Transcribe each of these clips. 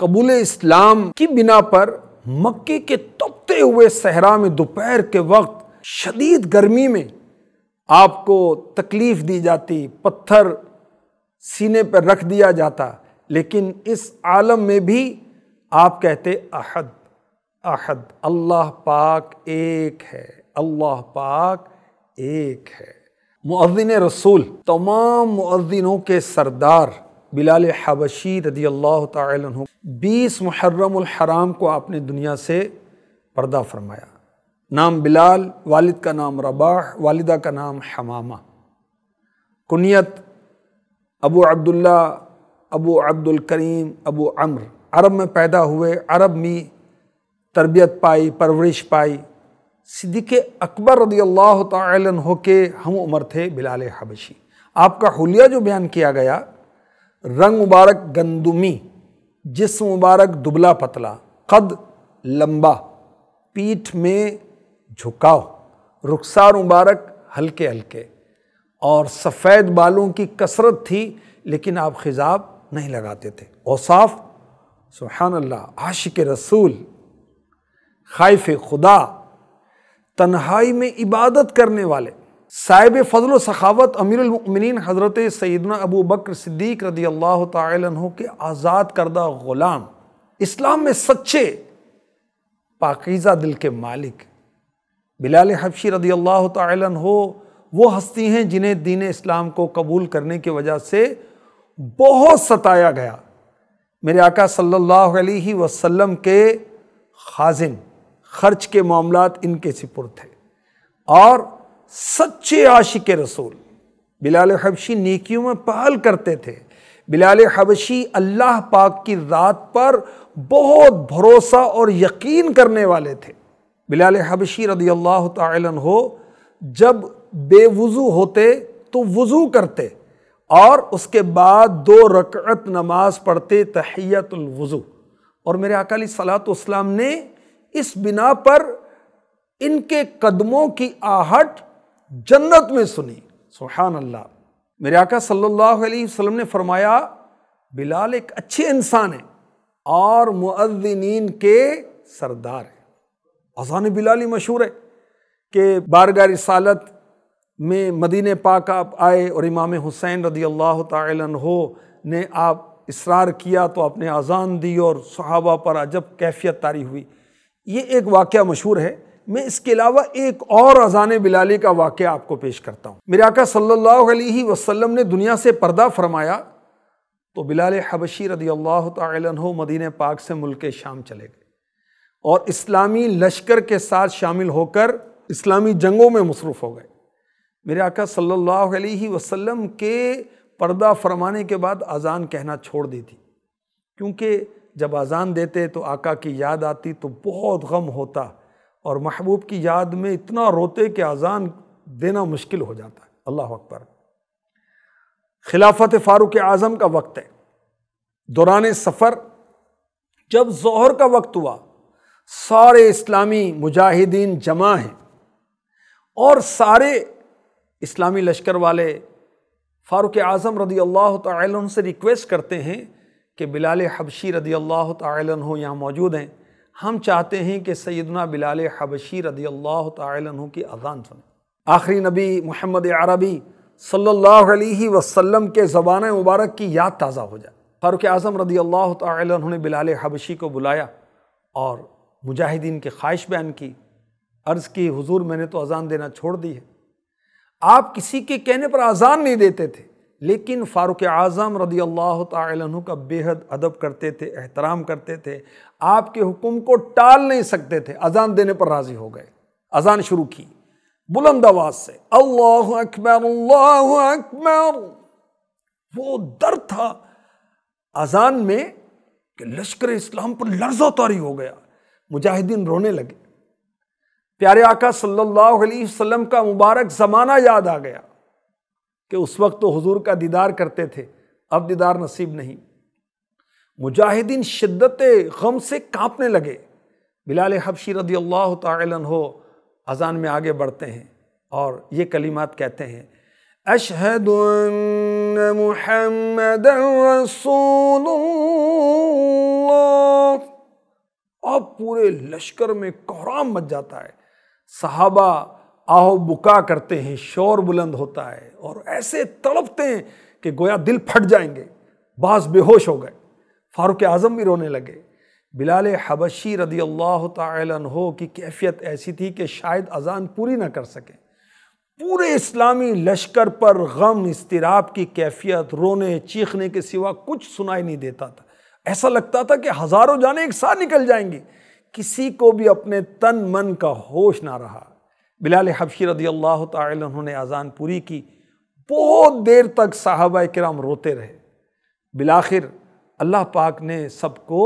कबूल इस्लाम की बिना पर मक्के के तपते हुए सहरा में दोपहर के वक्त शदीद गर्मी में आपको तकलीफ़ दी जाती पत्थर सीने पर रख दिया जाता लेकिन इस आलम में भी आप कहते अहद अहद अल्लाह पाक एक है अल्लाह पाक एक है मुअद्दिन रसूल तमाम मुअद्दिनों के सरदार बिलाल हबशी रदी अल्लाह तु बीस मुहर्रम को आपने दुनिया से पर्दा फरमाया नाम बिलाल वालिद का नाम रबाह वालिदा का नाम हमामा कुनियत अबू अब्दुल्ला अबू अब्दुल करीम अबू अम्र अरब में पैदा हुए अरब में तरबियत पाई परवरिश पाई सिद्दीक अकबर रदी अल्लाह तु के हम उम्र थे बिलाल हबशी आपका हुलिया जो बयान किया गया रंग मुबारक गंदुमी जिस्म मुबारक दुबला पतला कद लंबा पीठ में झुकाव रुखसार मुबारक हल्के हल्के और सफ़ेद बालों की कसरत थी लेकिन आप खिजाब नहीं लगाते थे औसाफ सुबहान अल्लाह आशिक रसूल खाइफ खुदा तन्हाई में इबादत करने वाले साहिब फजल सखावत अमीरमिन हज़रत सैदना अबू बकर सिद्दीक रदी अल्लाह तु के आज़ाद करदा ग़ुलाम इस्लाम में सच्चे पाकिज़ा दिल के मालिक बिलाल हफशी रदी अल्लाह तु वो हस्ती हैं जिन्हें दीन इस्लाम को कबूल करने की वजह से बहुत सताया गया मेरे आका सल्लल्लाहु अलैहि वसल्लम के खाजिम खर्च के मामला इनके सिपुर थे और सच्चे आशिक रसूल बिलाल हबशी नेकियों में पहल करते थे बिलाल हबशी अल्लाह पाक की रात पर बहुत भरोसा और यकीन करने वाले थे बिलाल हबशी रदी अल्लाह हो जब बेवज़ू होते तो वज़ू करते और उसके बाद दो रकत नमाज पढ़ते तहैतुलवज़ू और मेरे अकाली सलात ने इस बिना पर इनके कदमों की आहट जन्नत में सुनी सुहान अल्लाह मेरे आका सल्लल्लाहु अलैहि वसल्लम ने फरमाया बिलाल एक अच्छे इंसान है और मुअद्दिनीन के सरदार है अजान बिलाल ही मशहूर है कि बारगाह रिसालत में मदीने पाक आप आए और इमाम हुसैन रदी अल्लाह तहो ने आप इसरार किया तो आपने अजान दी और सहाबा पर अजब कैफियत तारी हुई ये एक वाक़ मशहूर है मैं इसके अलावा एक और अजान बिलाली का वाक़ आपको पेश करता हूँ मेरे आका सल्लल्लाहु अलैहि वसल्लम ने दुनिया से पर्दा फरमाया तो बिलाल हबशी रदी अल्लाह तु मदीन पाक से मुल्क शाम चले गए और इस्लामी लश्कर के साथ शामिल होकर इस्लामी जंगों में मसरूफ़ हो गए मेरे आका सल्लल्लाहु अलैहि वसल्लम के पर्दा फरमाने के बाद अजान कहना छोड़ दी थी क्योंकि जब अजान देते तो आका की याद आती तो बहुत गम होता और महबूब की याद में इतना रोते कि अजान देना मुश्किल हो जाता है अल्लाह अकबर खिलाफत फ़ारूक आज़म का वक्त है दौरान सफ़र जब जहर का वक्त हुआ सारे इस्लामी मुजाहिदीन जमा हैं और सारे इस्लामी लश्कर वाले फ़ारूक आज़म रदी अल्लाह तन से रिक्वेस्ट करते हैं कि बिलाल हबशी रदी अल्लाह तन यहाँ मौजूद हैं हम चाहते हैं कि सैदना बिलाल हबशी रदी अल्लाह तु की अजान सुने आखिरी नबी मोहम्मद अरबी सल्ला वसलम के ज़बान मुबारक की याद ताज़ा हो जाए फारुक आज़म रदी अल्लाह तु ने बिलाल हबशी को बुलाया और मुजाहिदीन की ख्वाहिश बयान की अर्ज़ की हुजूर मैंने तो अजान देना छोड़ दी है आप किसी के कहने पर अजान नहीं देते थे लेकिन फारुक आज़म रदी अल्लाह तु का बेहद अदब करते थे एहतराम करते थे आपके हुक्म को टाल नहीं सकते थे अजान देने पर राज़ी हो गए अजान शुरू की बुलंद आवाज से अल्लाह अकबर अल्लाह अकबर वो दर था अजान में कि लश्कर इस्लाम पर लर्जो तारी हो गया मुजाहिदीन रोने लगे प्यारे आका सल्लल्लाहु अलैहि वसल्लम का मुबारक ज़माना याद आ गया कि उस वक्त तो हुजूर का दीदार करते थे अब दीदार नसीब नहीं मुजाहिदीन शिद्दत गम से कांपने लगे बिलाल हबशी रदी अल्लाह तन हो अजान में आगे बढ़ते हैं और ये कलिमात कहते हैं अशहद महमद अब पूरे लश्कर में कोहराम मच जाता है सहाबा आहो बुका करते हैं शोर बुलंद होता है और ऐसे तड़पते हैं कि गोया दिल फट जाएंगे बास बेहोश हो गए फारूक आज़म भी रोने लगे बिलाल हबशी रदी अल्लाह हो की कैफियत ऐसी थी कि शायद अजान पूरी ना कर सकें पूरे इस्लामी लश्कर पर गम इसतराब की कैफियत रोने चीखने के सिवा कुछ सुनाई नहीं देता था ऐसा लगता था कि हज़ारों जाने एक साथ निकल जाएंगी किसी को भी अपने तन मन का होश ना रहा बिलाल हबशी रदी अल्लाह तु अज़ान पूरी की बहुत देर तक साहबा कराम रोते रहे बिलाखिर अल्लाह पाक ने सबको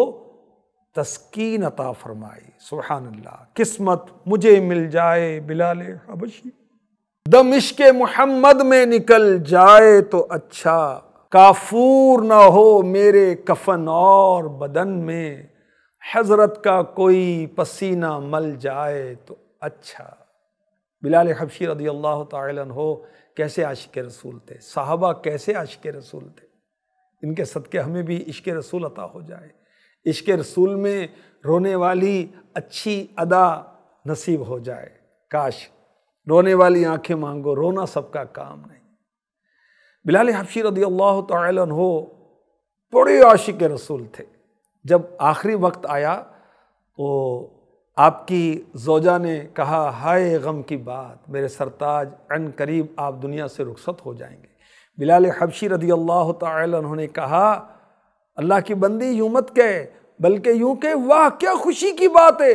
तस्कीन अता फरमाई सुबहानल्ला किस्मत मुझे मिल जाए बिलाल हबशी दमिश के मोहम्मद में निकल जाए तो अच्छा काफूर न हो मेरे कफन और बदन में हजरत का कोई पसीना मल जाए तो अच्छा बिलाल हबशी रदी अल्लाह हो कैसे आशिक रसूल थे साहबा कैसे आशिक रसूल थे इनके सदक़े हमें भी इश्क रसूल अता हो जाए इश्क रसूल में रोने वाली अच्छी अदा नसीब हो जाए काश रोने वाली आंखें मांगो रोना सबका काम नहीं बिलाल हबशी रदी अल्लाह हो बड़े आशिक रसूल थे जब आखिरी वक्त आया तो आपकी जोजा ने कहा हाय गम की बात मेरे सरताज अन करीब आप दुनिया से रुखसत हो जाएंगे बिलाल हबशी रदी अल्लाह ने कहा अल्लाह की बंदी यूं मत कह बल्कि यूं कह वाह क्या खुशी की बात है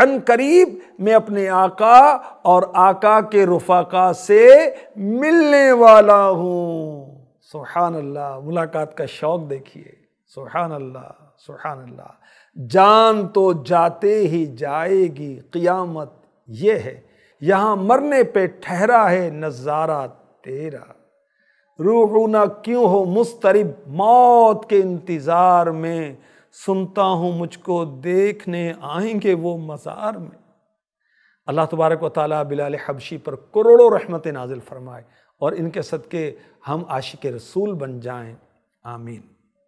अन करीब मैं अपने आका और आका के रफाका से मिलने वाला हूँ सुहान अल्लाह मुलाकात का शौक़ देखिए सुहान अल्लाह सुहान अल्लाह जान तो जाते ही जाएगी क़ियामत ये है यहाँ मरने पे ठहरा है नज़ारा तेरा रूह रूना क्यों हो मुस्तरब मौत के इंतज़ार में सुनता हूँ मुझको देखने आएंगे वो मज़ार में अल्लाह तबारक व ताली बिलाल हबशी पर करोड़ों रहमत नाजिल फरमाए और इनके सदक़े हम आशिक रसूल बन जाएं आमीन